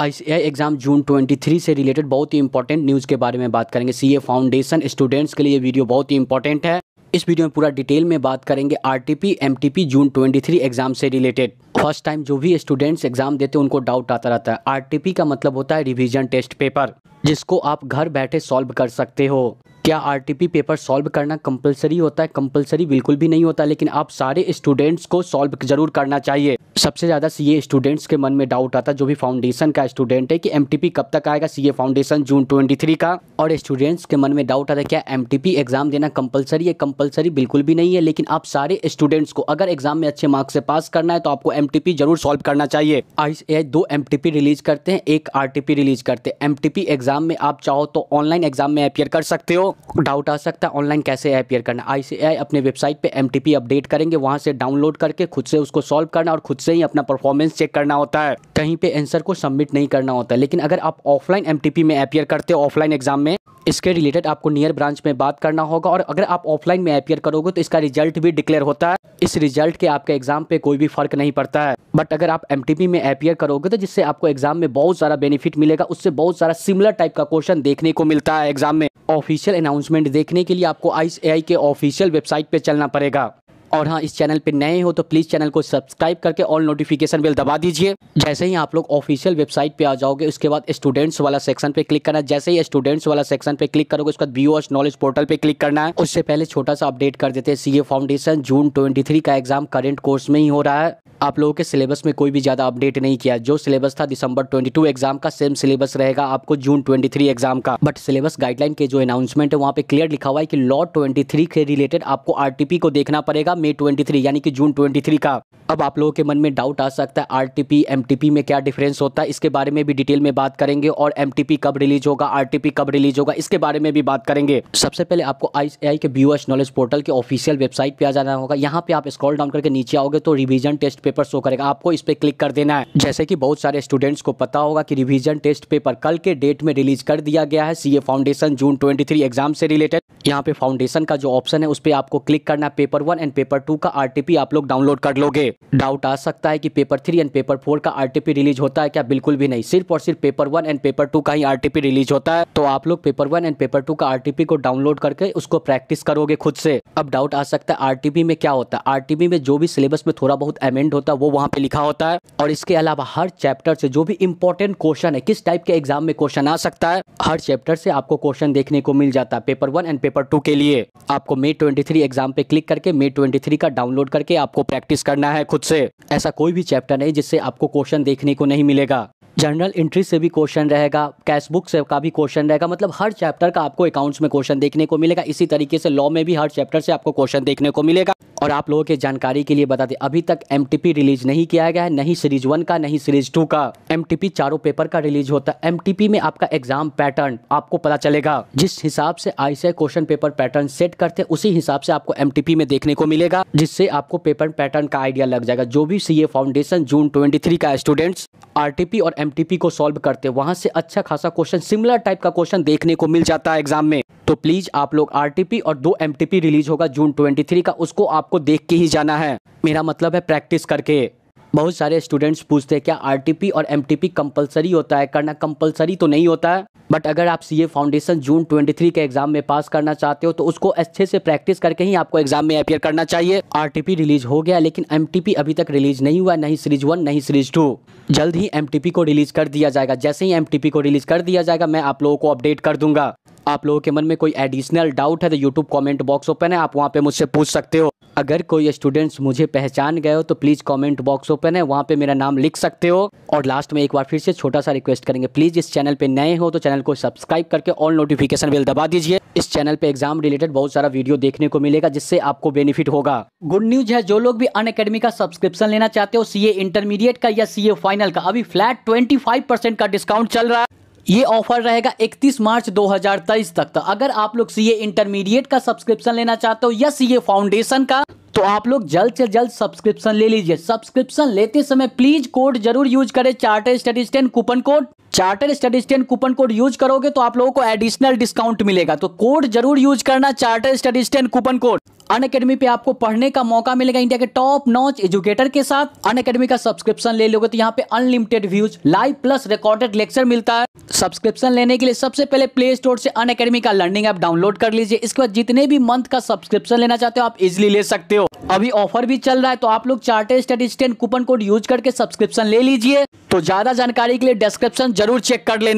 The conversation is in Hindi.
आईसीआई एग्ज़ाम जून 23 से रिलेटेड बहुत ही इंपॉर्टेंट न्यूज़ के बारे में बात करेंगे सीए फाउंडेशन स्टूडेंट्स के लिए ये वीडियो बहुत ही इंपॉर्टेंट है इस वीडियो में पूरा डिटेल में बात करेंगे आरटीपी एमटीपी जून 23 एग्जाम से रिलेटेड फर्स्ट टाइम जो भी स्टूडेंट्स एग्जाम देते हैं उनको डाउट आता रहता है आर का मतलब होता है रिविजन टेस्ट पेपर जिसको आप घर बैठे सॉल्व कर सकते हो क्या आर पेपर सॉल्व करना कंपलसरी होता है कंपलसरी बिल्कुल भी नहीं होता लेकिन आप सारे स्टूडेंट्स को सॉल्व जरूर करना चाहिए सबसे ज़्यादा सीए स्टूडेंट्स के मन में डाउट आता जो भी फाउंडेशन का स्टूडेंट है कि एमटीपी कब तक आएगा सीए फाउंडेशन जून 23 का और स्टूडेंट्स के मन में डाउट आता है क्या एमटीपी एग्ज़ाम देना कंपलसरी है कंपलसरी बिल्कुल भी नहीं है लेकिन आप सारे स्टूडेंट्स को अगर एग्जाम में अच्छे मार्क्स से पास करना है तो आपको पी जरूर सॉल्व करना चाहिए आई दो पी रिलीज करते हैं एक पी रिलीज करते हैं पी एग्जाम में आप चाहो तो ऑनलाइन एग्जाम में अपियर कर सकते हो डाउट आ सकता है ऑनलाइन कैसे अपियर करना आई अपने वेबसाइट पे एम अपडेट करेंगे वहाँ से डाउनलोड करके खुद से उसको सॉल्व करना और खुद से ही अपना परफॉर्मेंस चेक करना होता है कहीं पे आंसर को सबमिट नहीं करना होता है लेकिन अगर आप ऑफलाइन एम में अपियर करते हो ऑफलाइन एग्जाम में इसके रिलेटेड आपको नियर ब्रांच में बात करना होगा और अगर आप ऑफलाइन में अपियर करोगे तो इसका रिजल्ट भी डिक्लेयर होता है इस रिजल्ट के आपके एग्जाम पे कोई भी फर्क नहीं पड़ता है बट अगर आप एम में अपियर करोगे तो जिससे आपको एग्जाम में बहुत सारा बेनिफिट मिलेगा उससे बहुत सारा सिमिलर टाइप का क्वेश्चन देखने को मिलता है एग्जाम में ऑफिशियल अनाउंसमेंट देखने के लिए आपको आई के ऑफिशियल वेबसाइट पर चलना पड़ेगा और हाँ इस चैनल पे नए हो तो प्लीज़ चैनल को सब्सक्राइब करके ऑल नोटिफिकेशन बेल दबा दीजिए जैसे ही आप लोग ऑफिशियल वेबसाइट पे आ जाओगे उसके बाद स्टूडेंट्स वाला सेक्शन पे क्लिक करना है जैसे ही स्टूडेंट्स वाला सेक्शन पे क्लिक करोगे उसके बाद बी नॉलेज पोर्टल पे क्लिक करना है उससे पहले छोटा सा अपडेट कर देते हैं सी फाउंडेशन जून ट्वेंटी का एग्जाम करेंट कोर्स में ही हो रहा है आप लोगों के सिलेबस में कोई भी ज़्यादा अपडेट नहीं किया जो सिलेबस था दिसंबर 22 एग्जाम का सेम सिलेबस रहेगा आपको जून 23 एग्जाम का बट सिलेबस गाइडलाइन के जो अनाउंसमेंट है वहाँ पे क्लियर लिखा हुआ है कि लॉ 23 के रिलेटेड आपको आरटीपी को देखना पड़ेगा मई ट्वेंटी यानी कि जून 23 का अब आप लोगों के मन में डाउट आ सकता है आरटीपी एमटीपी में क्या डिफरेंस होता है इसके बारे में भी डिटेल में बात करेंगे और एमटीपी कब रिलीज होगा आरटीपी कब रिलीज होगा इसके बारे में भी बात करेंगे सबसे पहले आपको आई के व्यूअर्स नॉलेज पोर्टल के ऑफिशियल वेबसाइट पे आ जाना होगा यहाँ पे आप स्क्रॉल डाउन करके नीचे आओगे तो रिविजन टेस्ट पेपर शो करेगा आपको इस पर क्लिक कर देना है जैसे की बहुत सारे स्टूडेंट्स को पता होगा की रिविजन टेस्ट पेपर कल के डेट में रिलीज कर दिया गया है CA foundation June twenty exam से रिलेटेड यहाँ पे फाउंडेशन का जो ऑप्शन है उस पर आपको क्लिक करना paper one and paper two का आरटीपी आप लोग डाउनलोड कर लोगे डाउट आ सकता है कि paper three and paper four का आरटीपी रिलीज होता है क्या बिल्कुल भी नहीं सिर्फ और सिर्फ paper one and paper two का ही आरटीपी रिलीज होता है तो आप लोग paper one and paper two का आरटीपी को डाउनलोड करके उसको प्रैक्टिस करोगे खुद से अब डाउट आ सकता है आरटीपी में क्या होता है आरटीपी में जो भी सिलेबस में थोड़ा बहुत अमेंड होता है वो वहाँ पे लिखा होता है और इसके अलावा हर चैप्टर से जो भी इम्पोर्टेंट क्वेश्चन है किस टाइप के एग्जाम में क्वेश्चन आ सकता है हर चैप्टर से आपको क्वेश्चन देखने को मिल जाता है paper one and paper two के लिए आपको मे ट्वेंटी थ्री एग्जाम पे क्लिक करके मे ट्वेंटी थ्री का डाउनलोड करके आपको प्रैक्टिस करना है खुद से ऐसा कोई भी चैप्टर नहीं जिससे आपको क्वेश्चन देखने को नहीं मिलेगा जनरल इंट्री से भी क्वेश्चन रहेगा कैश बुक से का भी क्वेश्चन रहेगा मतलब हर चैप्टर का आपको अकाउंट्स में क्वेश्चन देखने को मिलेगा इसी तरीके से लॉ में भी हर चैप्टर से आपको क्वेश्चन देखने को मिलेगा और आप लोगों के जानकारी के लिए बता दें अभी तक एम रिलीज नहीं किया गया है नहीं सीरीज वन का नहीं सीरीज टू का एम चारों पेपर का रिलीज होता है एम में आपका एग्जाम पैटर्न आपको पता चलेगा जिस हिसाब से आई क्वेश्चन पेपर पैटर्न सेट करते हैं उसी हिसाब से आपको एम में देखने को मिलेगा जिससे आपको पेपर पैटर्न का आइडिया लग जाएगा जो भी सी फाउंडेशन जून ट्वेंटी का स्टूडेंट्स आरटीपी और एमटीपी को सॉल्व करते हैं वहाँ से अच्छा खासा क्वेश्चन सिमिलर टाइप का क्वेश्चन देखने को मिल जाता है एग्जाम में तो प्लीज़ आप लोग आरटीपी और दो एमटीपी रिलीज होगा जून 23 का उसको आपको देख के ही जाना है मेरा मतलब है प्रैक्टिस करके बहुत सारे स्टूडेंट्स पूछते हैं क्या आरटीपी और एमटीपी कंपलसरी होता है करना कंपलसरी तो नहीं होता है बट अगर आप सीए फाउंडेशन जून 23 के एग्जाम में पास करना चाहते हो तो उसको अच्छे से प्रैक्टिस करके ही आपको एग्जाम में अपियर करना चाहिए आरटीपी रिलीज हो गया लेकिन एमटीपी अभी तक रिलीज नहीं हुआ नहीं सीरीज वन नहीं सीरीज टू जल्द ही एम को रिलीज़ कर दिया जाएगा जैसे ही एम को रिलीज़ कर दिया जाएगा मैं आप लोगों को अपडेट कर दूंगा आप लोगों के मन में कोई एडिशनल डाउट है तो यूट्यूब कॉमेंट बॉक्स ओपन है आप वहाँ पे मुझसे पूछ सकते हो अगर कोई स्टूडेंट्स मुझे पहचान गए हो तो प्लीज़ कमेंट बॉक्स ओपन है वहाँ पे मेरा नाम लिख सकते हो और लास्ट में एक बार फिर से छोटा सा रिक्वेस्ट करेंगे प्लीज़ इस चैनल पे नए हो तो चैनल को सब्सक्राइब करके ऑल नोटिफिकेशन बिल दबा दीजिए इस चैनल पे एग्जाम रिलेटेड बहुत सारा वीडियो देखने को मिलेगा जिससे आपको बेनिफिट होगा गुड न्यूज है जो लोग भी अन अकेडमी का सब्सक्रिप्शन लेना चाहते हो सी इंटरमीडिएट का या सीए फाइनल का अभी फ्लैट ट्वेंटी का डिस्काउंट चल रहा है ये ऑफर रहेगा 31 मार्च 2023 तक तो अगर आप लोग सीए इंटरमीडिएट का सब्सक्रिप्शन लेना चाहते हो या सीए फाउंडेशन का तो आप लोग जल्द से जल्द सब्सक्रिप्शन ले लीजिए सब्सक्रिप्शन लेते समय प्लीज कोड जरूर यूज करें charter study stand coupon code charter study stand coupon code use करोगे तो आप लोगों को एडिशनल डिस्काउंट मिलेगा तो कोड जरूर यूज करना charter study stand coupon code Unacademy पे आपको पढ़ने का मौका मिलेगा इंडिया के टॉप नॉच एजुकेटर के साथ अन अकेडमी का सब्सक्रिप्शन ले लोगे तो यहाँ पे unlimited views live plus recorded lecture मिलता है सब्सक्रिप्शन लेने के लिए सबसे पहले प्ले स्टोर से अन अकेडमी का लर्निंग ऐप डाउनलोड कर लीजिए इसके बाद जितने भी मंथ का सब्सक्रिप्शन लेना चाहते हो आप इजिली ले सकते हो अभी ऑफर भी चल रहा है तो आप लोग charter study coupon code use करके सब्सक्रिप्शन ले लीजिए तो ज्यादा जानकारी के लिए डिस्क्रिप्शन जरूर चेक कर लेना